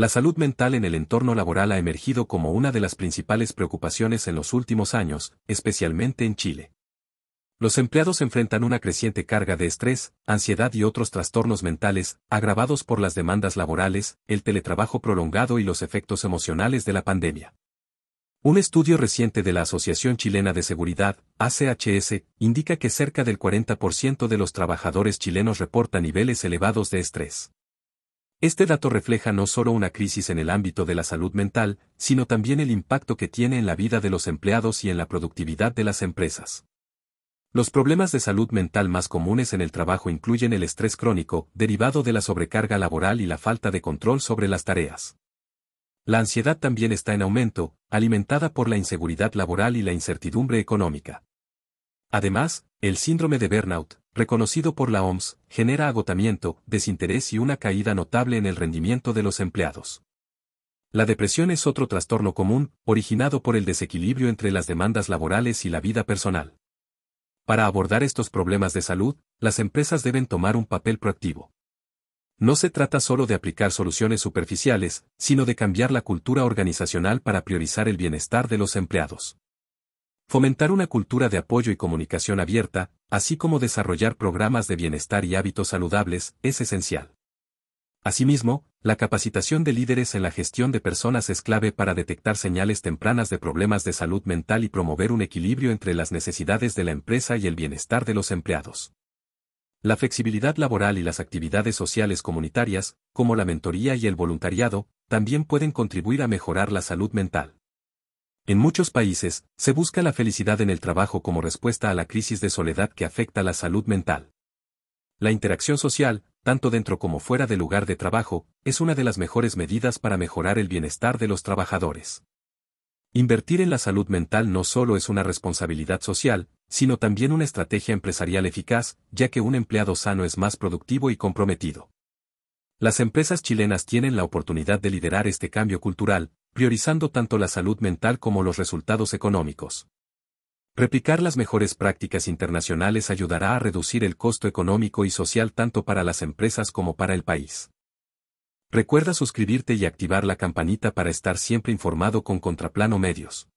La salud mental en el entorno laboral ha emergido como una de las principales preocupaciones en los últimos años, especialmente en Chile. Los empleados enfrentan una creciente carga de estrés, ansiedad y otros trastornos mentales, agravados por las demandas laborales, el teletrabajo prolongado y los efectos emocionales de la pandemia. Un estudio reciente de la Asociación Chilena de Seguridad, ACHS, indica que cerca del 40% de los trabajadores chilenos reporta niveles elevados de estrés. Este dato refleja no solo una crisis en el ámbito de la salud mental, sino también el impacto que tiene en la vida de los empleados y en la productividad de las empresas. Los problemas de salud mental más comunes en el trabajo incluyen el estrés crónico, derivado de la sobrecarga laboral y la falta de control sobre las tareas. La ansiedad también está en aumento, alimentada por la inseguridad laboral y la incertidumbre económica. Además, el síndrome de burnout, reconocido por la OMS, genera agotamiento, desinterés y una caída notable en el rendimiento de los empleados. La depresión es otro trastorno común, originado por el desequilibrio entre las demandas laborales y la vida personal. Para abordar estos problemas de salud, las empresas deben tomar un papel proactivo. No se trata solo de aplicar soluciones superficiales, sino de cambiar la cultura organizacional para priorizar el bienestar de los empleados. Fomentar una cultura de apoyo y comunicación abierta, así como desarrollar programas de bienestar y hábitos saludables, es esencial. Asimismo, la capacitación de líderes en la gestión de personas es clave para detectar señales tempranas de problemas de salud mental y promover un equilibrio entre las necesidades de la empresa y el bienestar de los empleados. La flexibilidad laboral y las actividades sociales comunitarias, como la mentoría y el voluntariado, también pueden contribuir a mejorar la salud mental. En muchos países, se busca la felicidad en el trabajo como respuesta a la crisis de soledad que afecta la salud mental. La interacción social, tanto dentro como fuera del lugar de trabajo, es una de las mejores medidas para mejorar el bienestar de los trabajadores. Invertir en la salud mental no solo es una responsabilidad social, sino también una estrategia empresarial eficaz, ya que un empleado sano es más productivo y comprometido. Las empresas chilenas tienen la oportunidad de liderar este cambio cultural, priorizando tanto la salud mental como los resultados económicos. Replicar las mejores prácticas internacionales ayudará a reducir el costo económico y social tanto para las empresas como para el país. Recuerda suscribirte y activar la campanita para estar siempre informado con Contraplano Medios.